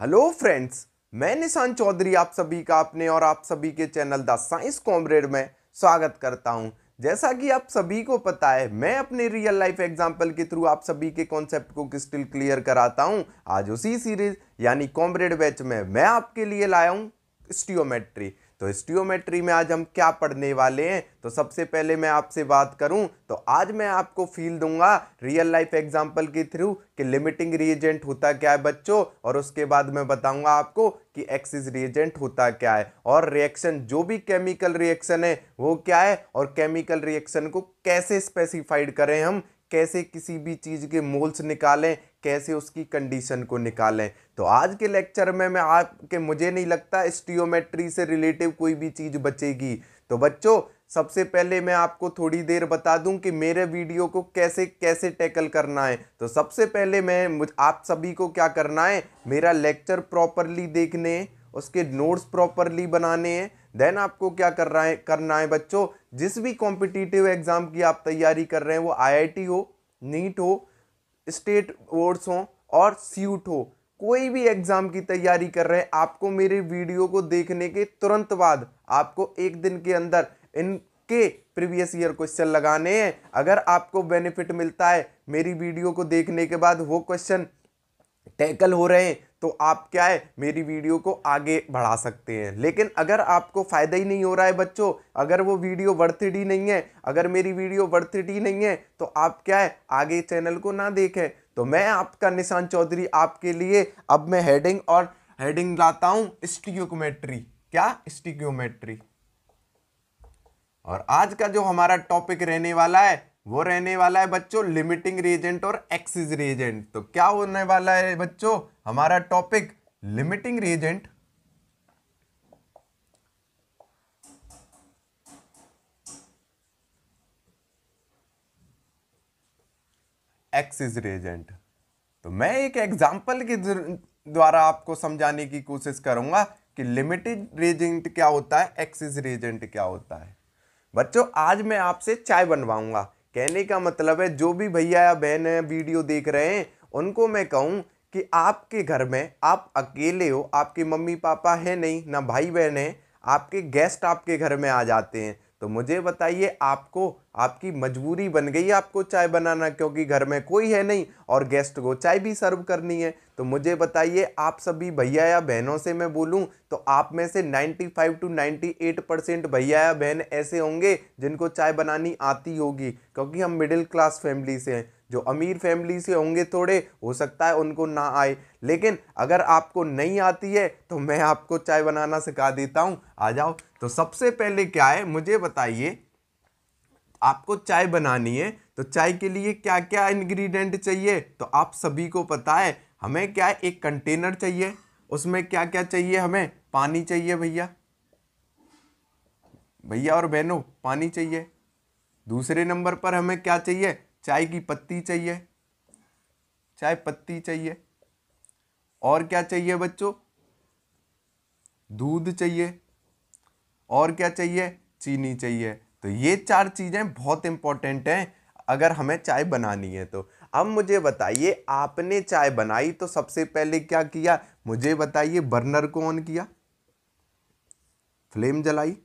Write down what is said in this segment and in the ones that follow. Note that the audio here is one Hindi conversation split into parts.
हेलो फ्रेंड्स मैं निशान चौधरी आप सभी का अपने और आप सभी के चैनल द साइंस कॉमरेड में स्वागत करता हूं जैसा कि आप सभी को पता है मैं अपने रियल लाइफ एग्जांपल के थ्रू आप सभी के कॉन्सेप्ट को क्रिस्टल क्लियर कराता हूं आज उसी सीरीज यानी कॉमरेड बैच में मैं आपके लिए लाया हूं स्टियोमेट्री तो स्टियोमेट्री में आज हम क्या पढ़ने वाले हैं तो सबसे पहले मैं आपसे बात करूं तो आज मैं आपको फील दूंगा रियल लाइफ एग्जांपल के थ्रू कि लिमिटिंग रिएजेंट होता क्या है बच्चों और उसके बाद मैं बताऊंगा आपको कि एक्सिस रिएजेंट होता क्या है और रिएक्शन जो भी केमिकल रिएक्शन है वो क्या है और केमिकल रिएक्शन को कैसे स्पेसिफाइड करें हम कैसे किसी भी चीज़ के मोल्स निकालें कैसे उसकी कंडीशन को निकालें तो आज के लेक्चर में मैं आपके मुझे नहीं लगता स्टियोमेट्री से रिलेटिव कोई भी चीज़ बचेगी तो बच्चों सबसे पहले मैं आपको थोड़ी देर बता दूं कि मेरे वीडियो को कैसे कैसे टैकल करना है तो सबसे पहले मैं आप सभी को क्या करना है मेरा लेक्चर प्रॉपरली देखने उसके नोट्स प्रॉपरली बनाने हैं देन आपको क्या कर रहा है करना है बच्चों जिस भी कॉम्पिटिटिव एग्ज़ाम की आप तैयारी कर रहे हैं वो आईआईटी हो नीट हो स्टेट बोर्ड्स हो और सीट हो कोई भी एग्ज़ाम की तैयारी कर रहे हैं आपको मेरे वीडियो को देखने के तुरंत बाद आपको एक दिन के अंदर इनके प्रीवियस ईयर क्वेश्चन लगाने हैं अगर आपको बेनिफिट मिलता है मेरी वीडियो को देखने के बाद वो क्वेश्चन टैकल हो रहे हैं तो आप क्या है मेरी वीडियो को आगे बढ़ा सकते हैं लेकिन अगर आपको फ़ायदा ही नहीं हो रहा है बच्चों अगर वो वीडियो वर्थिड ही नहीं है अगर मेरी वीडियो वर्थिड ही नहीं है तो आप क्या है आगे चैनल को ना देखें तो मैं आपका निशान चौधरी आपके लिए अब मैं हेडिंग और हेडिंग लाता हूँ स्टिक्योमेट्री क्या स्टिक्योमेट्री और आज का जो हमारा टॉपिक रहने वाला है वो रहने वाला है बच्चों लिमिटिंग रेजेंट और एक्सिस रेजेंट तो क्या होने वाला है बच्चों हमारा topic limiting reagent excess reagent तो मैं एक एग्जाम्पल के द्वारा आपको समझाने की कोशिश करूंगा कि लिमिटेड रेजेंट क्या होता है एक्सिस रेजेंट क्या होता है बच्चों आज मैं आपसे चाय बनवाऊंगा कहने का मतलब है जो भी भैया या बहन वीडियो देख रहे हैं उनको मैं कहूँ कि आपके घर में आप अकेले हो आपके मम्मी पापा है नहीं ना भाई बहन है आपके गेस्ट आपके घर में आ जाते हैं तो मुझे बताइए आपको आपकी मजबूरी बन गई आपको चाय बनाना क्योंकि घर में कोई है नहीं और गेस्ट को चाय भी सर्व करनी है तो मुझे बताइए आप सभी भैया या बहनों से मैं बोलूं तो आप में से 95 टू 98 परसेंट भैया या बहन ऐसे होंगे जिनको चाय बनानी आती होगी क्योंकि हम मिडिल क्लास फैमिली से हैं जो अमीर फैमिली से होंगे थोड़े हो सकता है उनको ना आए लेकिन अगर आपको नहीं आती है तो मैं आपको चाय बनाना सिखा देता हूँ आ जाओ तो सबसे पहले क्या है मुझे बताइए आपको चाय बनानी है तो चाय के लिए क्या क्या इंग्रेडिएंट चाहिए तो आप सभी को पता है हमें क्या है एक कंटेनर चाहिए उसमें क्या क्या चाहिए हमें पानी चाहिए भैया भैया और बहनों पानी चाहिए दूसरे नंबर पर हमें क्या चाहिए चाय की पत्ती चाहिए चाय पत्ती चाहिए और क्या चाहिए बच्चों दूध चाहिए और क्या चाहिए चीनी चाहिए तो ये चार चीज़ें बहुत इम्पॉर्टेंट हैं अगर हमें चाय बनानी है तो अब मुझे बताइए आपने चाय बनाई तो सबसे पहले क्या किया मुझे बताइए बर्नर को ऑन किया फ्लेम जलाई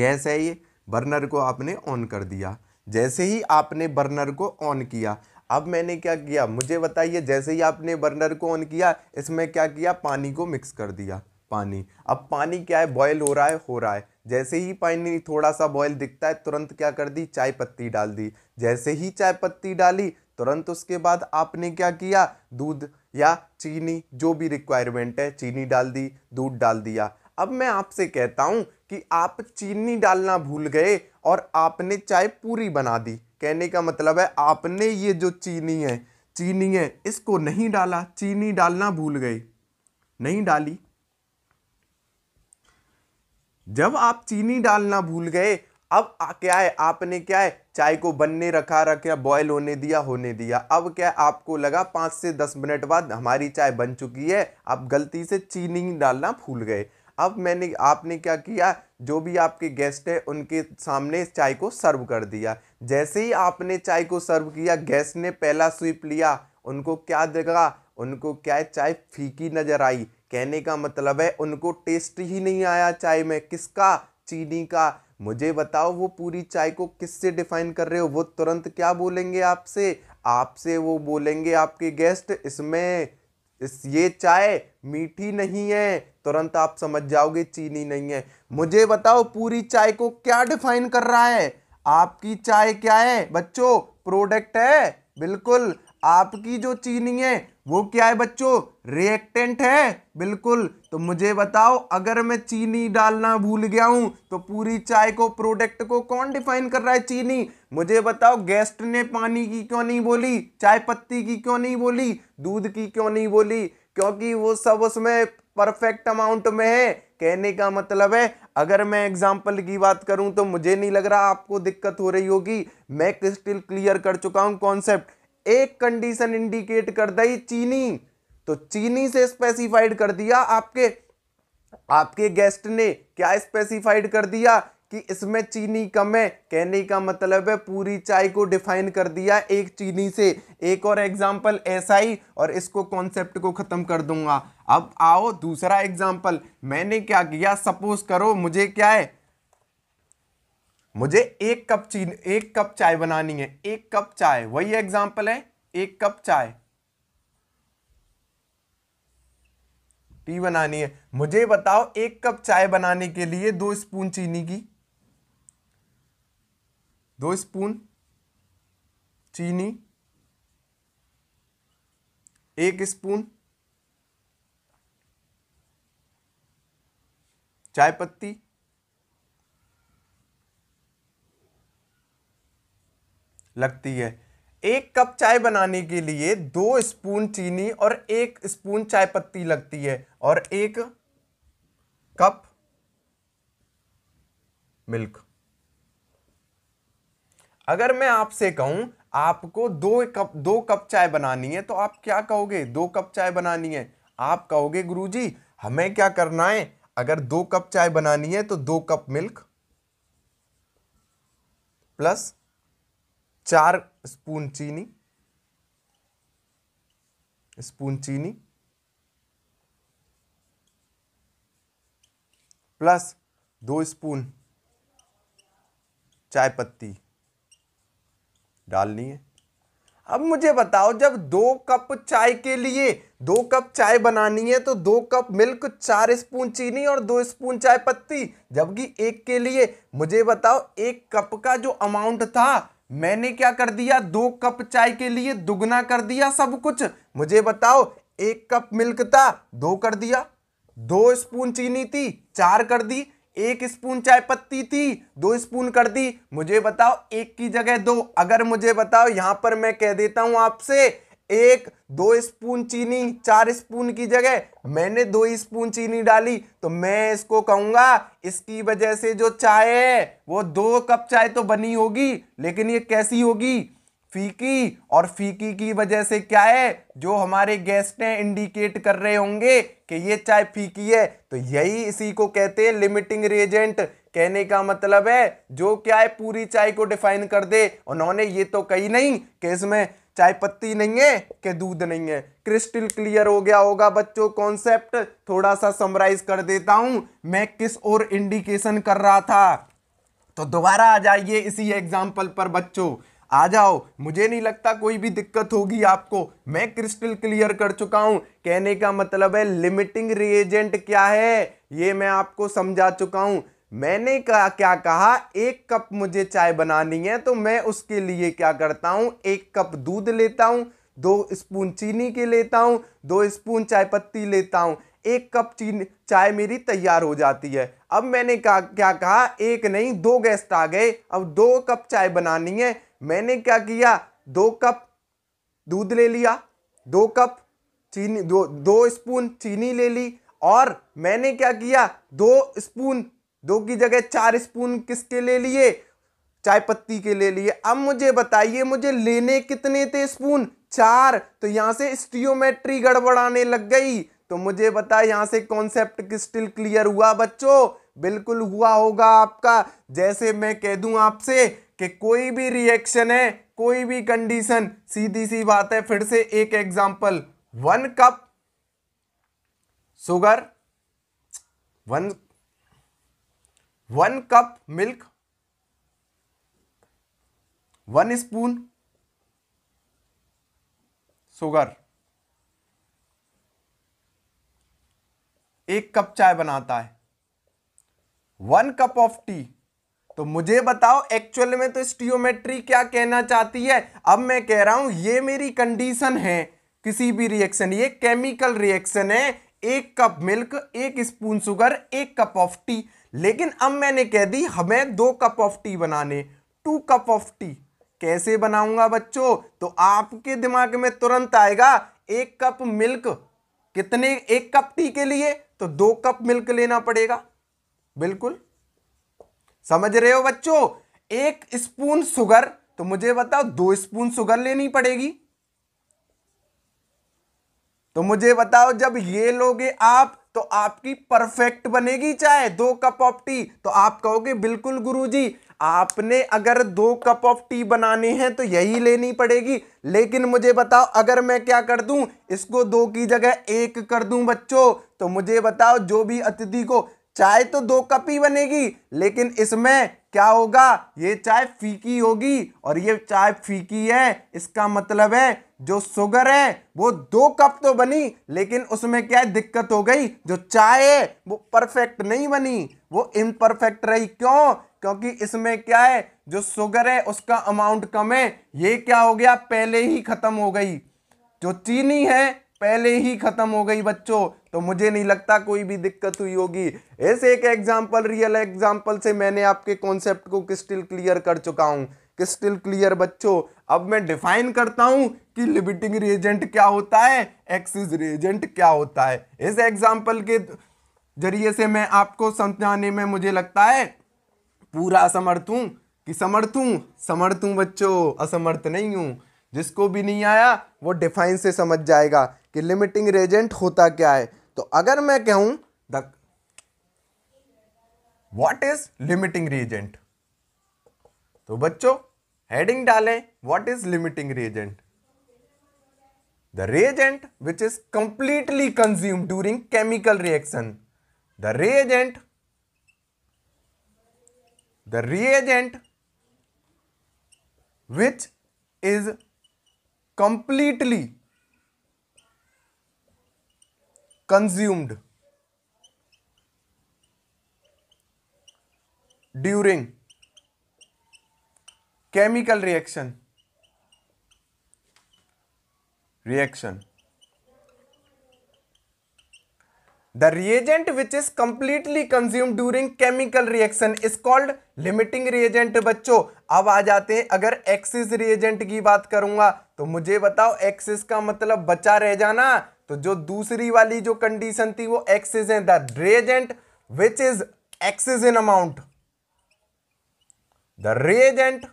गैस है ये बर्नर को आपने ऑन कर दिया जैसे ही आपने बर्नर को ऑन किया अब मैंने क्या किया मुझे बताइए जैसे ही आपने बर्नर को ऑन किया इसमें क्या किया पानी को मिक्स कर दिया पानी अब पानी क्या है बॉयल हो रहा है हो रहा है जैसे ही पानी थोड़ा सा बॉयल दिखता है तुरंत क्या कर दी चाय पत्ती डाल दी जैसे ही चाय पत्ती डाली तुरंत उसके बाद आपने क्या किया दूध या चीनी जो भी रिक्वायरमेंट है चीनी डाल दी दूध डाल दिया अब मैं आपसे कहता हूँ कि आप चीनी डालना भूल गए और आपने चाय पूरी बना दी कहने का मतलब है आपने ये जो चीनी है चीनी है इसको नहीं डाला चीनी डालना भूल गए नहीं डाली जब आप चीनी डालना भूल गए अब क्या है आपने क्या है चाय को बनने रखा रखा बॉयल होने दिया होने दिया अब क्या है आपको लगा पाँच से दस मिनट बाद हमारी चाय बन चुकी है आप गलती से चीनी डालना भूल गए अब मैंने आपने क्या किया जो भी आपके गेस्ट है उनके सामने चाय को सर्व कर दिया जैसे ही आपने चाय को सर्व किया गेस्ट ने पहला स्वीप लिया उनको क्या देगा उनको क्या है चाय फीकी नज़र आई कहने का मतलब है उनको टेस्ट ही नहीं आया चाय में किसका चीनी का मुझे बताओ वो पूरी चाय को किससे डिफाइन कर रहे हो वो तुरंत क्या बोलेंगे आपसे आपसे वो बोलेंगे आपके गेस्ट इसमें इस ये चाय मीठी नहीं है तुरंत आप समझ जाओगे चीनी नहीं है मुझे बताओ पूरी चाय को क्या डिफाइन कर रहा है आपकी चाय क्या है बच्चों प्रोडक्ट है बिल्कुल आपकी जो चीनी है वो क्या है बच्चों रिएक्टेंट है बिल्कुल तो मुझे बताओ अगर मैं चीनी डालना भूल गया हूं तो पूरी चाय को प्रोडक्ट को कौन डिफाइन कर रहा है चीनी मुझे बताओ गेस्ट ने पानी की क्यों नहीं बोली चाय पत्ती की क्यों नहीं बोली दूध की क्यों नहीं बोली क्योंकि वो सब उसमें परफेक्ट अमाउंट में है कहने का मतलब है अगर मैं एग्जाम्पल की बात करूं तो मुझे नहीं लग रहा आपको दिक्कत हो रही होगी मैं क्रिस्टल क्लियर कर चुका हूं कॉन्सेप्ट एक कंडीशन इंडिकेट कर दी चीनी तो चीनी से स्पेसिफाइड कर दिया आपके आपके गेस्ट ने क्या स्पेसिफाइड कर दिया कि इसमें चीनी कम है कहने का मतलब है पूरी चाय को डिफाइन कर दिया एक चीनी से एक और एग्जांपल ऐसा ही और इसको कॉन्सेप्ट को ख़त्म कर दूंगा अब आओ दूसरा एग्जांपल मैंने क्या किया सपोज करो मुझे क्या है मुझे एक कप चीन एक कप चाय बनानी है एक कप चाय वही एग्जाम्पल है एक कप चाय टी बनानी है मुझे बताओ एक कप चाय बनाने के लिए दो स्पून चीनी की दो स्पून चीनी एक स्पून चाय पत्ती लगती है एक कप चाय बनाने के लिए दो स्पून चीनी और एक स्पून चाय पत्ती लगती है और एक कप मिल्क अगर मैं आपसे कहूं आपको दो कप दो कप चाय बनानी है तो आप क्या कहोगे दो कप चाय बनानी है आप कहोगे गुरुजी हमें क्या करना है अगर दो कप चाय बनानी है तो दो कप मिल्क प्लस चार स्पून चीनी स्पून चीनी प्लस दो स्पून चाय पत्ती डालनी है अब मुझे बताओ जब दो कप चाय के लिए दो कप चाय बनानी है तो दो कप मिल्क चार स्पून चीनी और दो स्पून चाय पत्ती जबकि एक के लिए मुझे बताओ एक कप का जो अमाउंट था मैंने क्या कर दिया दो कप चाय के लिए दुगना कर दिया सब कुछ मुझे बताओ एक कप मिल्क था दो कर दिया दो स्पून चीनी थी चार कर दी एक स्पून चाय पत्ती थी दो स्पून कर दी मुझे बताओ एक की जगह दो अगर मुझे बताओ यहां पर मैं कह देता हूं आपसे एक दो स्पून चीनी चार स्पून की जगह मैंने दो स्पून चीनी डाली तो मैं इसको कहूंगा इसकी वजह से जो चाय है वो दो कप चाय तो बनी होगी लेकिन ये कैसी होगी फीकी और फीकी की वजह से क्या है जो हमारे गेस्ट हैं इंडिकेट कर रहे होंगे कि ये चाय फीकी है तो यही इसी को कहते हैं लिमिटिंग रेजेंट कहने का मतलब है जो क्या है पूरी चाय को डिफाइन कर दे उन्होंने ये तो कही नहीं कि इसमें चाय पत्ती नहीं है कि दूध नहीं है क्रिस्टल क्लियर हो गया होगा बच्चों कॉन्सेप्ट थोड़ा सा समराइज कर देता हूं मैं किस और इंडिकेशन कर रहा था तो दोबारा आ जाइए इसी एग्जाम्पल पर बच्चों आ जाओ मुझे नहीं लगता कोई भी दिक्कत होगी आपको मैं क्रिस्टल क्लियर कर चुका हूं कहने का मतलब है लिमिटिंग रिएजेंट क्या है ये मैं आपको समझा चुका हूं मैंने कहा क्या कहा एक कप मुझे चाय बनानी है तो मैं उसके लिए क्या करता हूँ एक कप दूध लेता हूँ दो स्पून चीनी के लेता हूँ दो स्पून चाय पत्ती लेता हूँ एक कप चीन चाय मेरी तैयार हो जाती है अब मैंने कहा क्या कहा एक नहीं दो गेस्ट आ गए अब दो कप चाय बनानी है मैंने क्या किया दो कप दूध ले लिया दो कप चीनी दो दो स्पून चीनी ले ली और मैंने क्या किया दो स्पून दो की जगह चार स्पून किसके ले लिए चाय पत्ती के ले लिए अब मुझे बताइए मुझे लेने कितने थे स्पून चार तो यहाँ से स्टियोमेट्री गड़बड़ाने लग गई तो मुझे बता यहाँ से कॉन्सेप्ट स्टिल क्लियर हुआ बच्चों बिल्कुल हुआ होगा आपका जैसे मैं कह दूं आपसे कि कोई भी रिएक्शन है कोई भी कंडीशन सीधी सी बात है फिर से एक example one cup sugar one one cup milk one spoon sugar एक कप चाय बनाता है वन कप ऑफ टी तो मुझे बताओ एक्चुअल में तो स्टियोमेट्री क्या कहना चाहती है अब मैं कह रहा हूं ये मेरी कंडीशन है किसी भी रिएक्शन ये केमिकल रिएक्शन है एक कप मिल्क एक स्पून शुगर एक कप ऑफ टी लेकिन अब मैंने कह दी हमें दो कप ऑफ टी बनाने टू कप ऑफ टी कैसे बनाऊंगा बच्चों तो आपके दिमाग में तुरंत आएगा एक कप मिल्क कितने एक कप टी के लिए तो दो कप मिल्क लेना पड़ेगा बिल्कुल समझ रहे हो बच्चों एक स्पून सुगर तो मुझे बताओ दो स्पून सुगर लेनी पड़ेगी तो मुझे बताओ जब ये लोगे आप तो आपकी परफेक्ट बनेगी चाय दो कप ऑफ टी तो आप कहोगे बिल्कुल गुरुजी आपने अगर दो कप ऑफ टी बनाने हैं तो यही लेनी पड़ेगी लेकिन मुझे बताओ अगर मैं क्या कर दूं इसको दो की जगह एक कर दूं बच्चों तो मुझे बताओ जो भी अतिथि को चाय तो दो कप ही बनेगी लेकिन इसमें क्या होगा ये चाय फीकी होगी और ये चाय फीकी है इसका मतलब है जो शुगर है वो दो कप तो बनी लेकिन उसमें क्या दिक्कत हो गई जो चाय है वो परफेक्ट नहीं बनी वो इम्परफेक्ट रही क्यों क्योंकि इसमें क्या है जो शुगर है उसका अमाउंट कम है ये क्या हो गया पहले ही ख़त्म हो गई जो चीनी है पहले ही ख़त्म हो गई बच्चों तो मुझे नहीं लगता कोई भी दिक्कत हुई होगी ऐसे एक एग्जाम्पल रियल एग्जाम्पल से मैंने आपके कॉन्सेप्ट को क्रिस्टिल क्लियर कर चुका हूँ क्रिस्टिल क्लियर बच्चों अब मैं डिफाइन करता हूँ कि लिमिटिंग रिएजेंट क्या होता है एक्सिस रिएजेंट क्या होता है इस एग्जाम्पल के जरिए से मैं आपको समझाने में मुझे लगता है पूरा असमर्थ हूँ कि समर्थ हूँ समर्थ हूँ बच्चों असमर्थ नहीं हूँ जिसको भी नहीं आया वो डिफाइन से समझ जाएगा कि लिमिटिंग रेजेंट होता क्या है तो अगर मैं कहूं the what is limiting reagent तो बच्चों हेडिंग डालें what is limiting reagent the reagent which is completely consume during chemical reaction the reagent the reagent which is completely consumed during chemical reaction reaction the reagent which is completely consumed during chemical reaction is called limiting reagent बच्चों अब आ जाते हैं अगर एक्सिस रिएजेंट की बात करूंगा तो मुझे बताओ एक्सिस का मतलब बचा रह जाना तो जो दूसरी वाली जो कंडीशन थी वो ex is in the reagent which is ex is in amount the reagent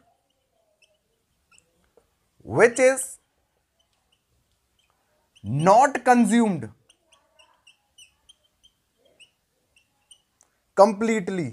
which is not consumed completely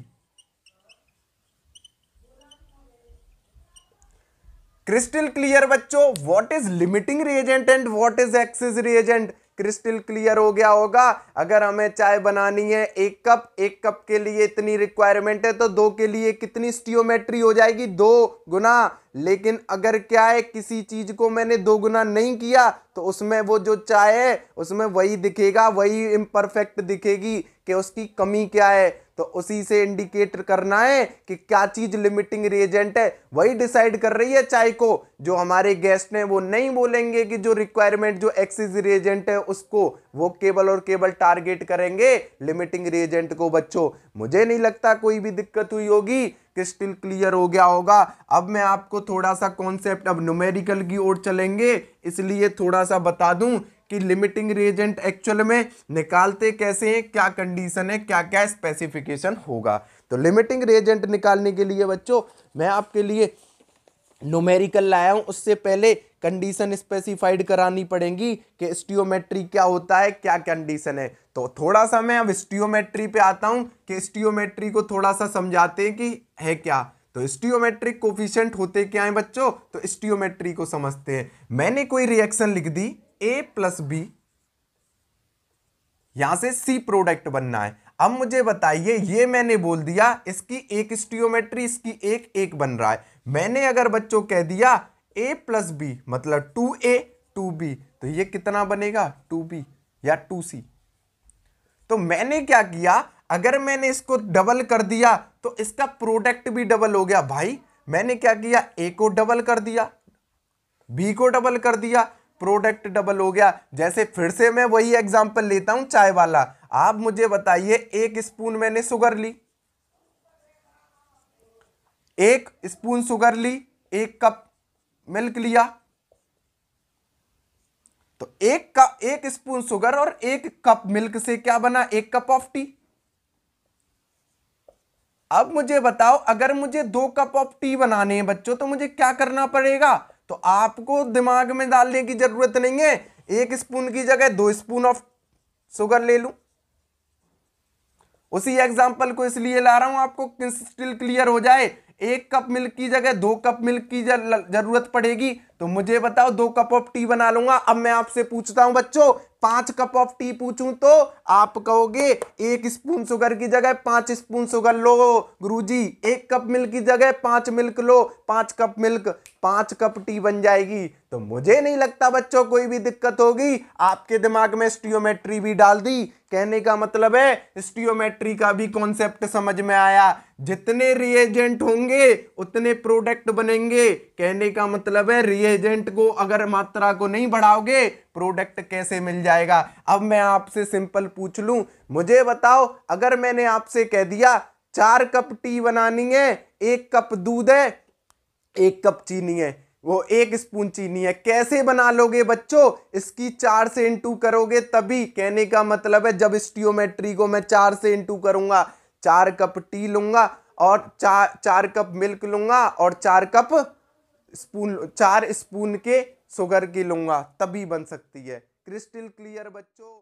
crystal clear बच्चों what is limiting reagent and what is excess reagent crystal clear हो गया होगा अगर हमें चाय बनानी है एक कप एक कप के लिए इतनी रिक्वायरमेंट है तो दो के लिए कितनी स्टियोमेट्री हो जाएगी दो गुना लेकिन अगर क्या है किसी चीज को मैंने दोगुना नहीं किया तो उसमें वो जो चाय है उसमें वही दिखेगा वही इम्परफेक्ट दिखेगी कि उसकी कमी क्या है तो उसी से इंडिकेट करना है कि क्या चीज लिमिटिंग रेजेंट है वही डिसाइड कर रही है चाय को जो हमारे गेस्ट हैं वो नहीं बोलेंगे कि जो रिक्वायरमेंट जो एक्सिस रेजेंट है उसको वो केवल और केवल टारगेट करेंगे लिमिटिंग रेजेंट को बच्चों मुझे नहीं लगता कोई भी दिक्कत हुई होगी क्रिस्टल क्लियर हो गया होगा अब मैं आपको थोड़ा सा कॉन्सेप्ट अब न्यूमेरिकल की ओर चलेंगे इसलिए थोड़ा सा बता दूं कि लिमिटिंग रिएजेंट एक्चुअल में निकालते कैसे हैं क्या कंडीशन है क्या क्या स्पेसिफिकेशन होगा तो लिमिटिंग रिएजेंट निकालने के लिए बच्चों मैं आपके लिए नोमेरिकल लाया हूँ उससे पहले कंडीशन स्पेसिफाइड करानी पड़ेगी कि स्टियोमेट्री क्या होता है क्या कंडीशन है तो थोड़ा सा मैं अब स्टियोमेट्री पे आता हूँ कि स्टियोमेट्री को थोड़ा सा समझाते हैं कि है क्या तो स्टियोमेट्रिक कोफिशेंट होते क्या हैं बच्चों तो स्टियोमेट्री को समझते हैं मैंने कोई रिएक्शन लिख दी ए प्लस बी यहां से सी प्रोडक्ट बनना है अब मुझे बताइए ये मैंने बोल दिया इसकी एक स्टियोमेट्री इसकी एक एक बन रहा है मैंने अगर बच्चों कह दिया ए प्लस बी मतलब टू ए टू बी तो ये कितना बनेगा टू बी या टू सी तो मैंने क्या किया अगर मैंने इसको डबल कर दिया तो इसका प्रोडक्ट भी डबल हो गया भाई मैंने क्या किया ए को डबल कर दिया बी को डबल कर दिया प्रोडक्ट डबल हो गया जैसे फिर से मैं वही एग्जाम्पल लेता हूं चाय वाला आप मुझे बताइए एक स्पून मैंने शुगर ली एक स्पून शुगर ली एक कप मिल्क लिया तो एक कप एक स्पून शुगर और एक कप मिल्क से क्या बना एक कप ऑफ टी अब मुझे बताओ अगर मुझे दो कप ऑफ टी बनाने हैं बच्चों तो मुझे क्या करना पड़ेगा तो आपको दिमाग में डालने की जरूरत नहीं है एक स्पून की जगह दो स्पून ऑफ शुगर ले लूं उसी एग्जाम्पल को इसलिए ला रहा हूं आपको स्टिल क्लियर हो जाए एक कप मिल्क की जगह दो कप मिल्क की जरूरत पड़ेगी तो मुझे बताओ दो कप ऑफ टी बना लूंगा अब मैं आपसे पूछता हूं बच्चों पांच कप ऑफ टी पूछूं तो आप कहोगे एक स्पून शुगर की जगह पांच स्पून शुगर लो गुरुजी एक कप मिल्क की जगह पांच मिल्क लो पांच कप मिल्क पांच कप टी बन जाएगी तो मुझे नहीं लगता बच्चों कोई भी दिक्कत होगी आपके दिमाग में स्टियोमेट्री भी डाल दी कहने का मतलब है स्टियोमेट्री का भी कॉन्सेप्ट समझ में आया जितने रिएजेंट होंगे उतने प्रोडक्ट बनेंगे कहने का मतलब है रिएजेंट को अगर मात्रा को नहीं बढ़ाओगे प्रोडक्ट कैसे मिल जाए जाएगा अब मैं आपसे सिंपल पूछ लूं मुझे बताओ अगर मैंने आपसे कह दिया चार कप टी बनानी है एक कप दूध है एक कप चीनी है वो एक स्पून चीनी है कैसे बना लोगे बच्चों इसकी चार से इंटू करोगे तभी कहने का मतलब है जब स्टियोमेट्री को मैं चार से इंटू करूंगा चार कप टी लूंगा और चार चार कप मिल्क लूंगा और चार कप स्पून चार स्पून के शुगर की लूंगा तभी बन सकती है क्रिस्टल क्लियर बच्चों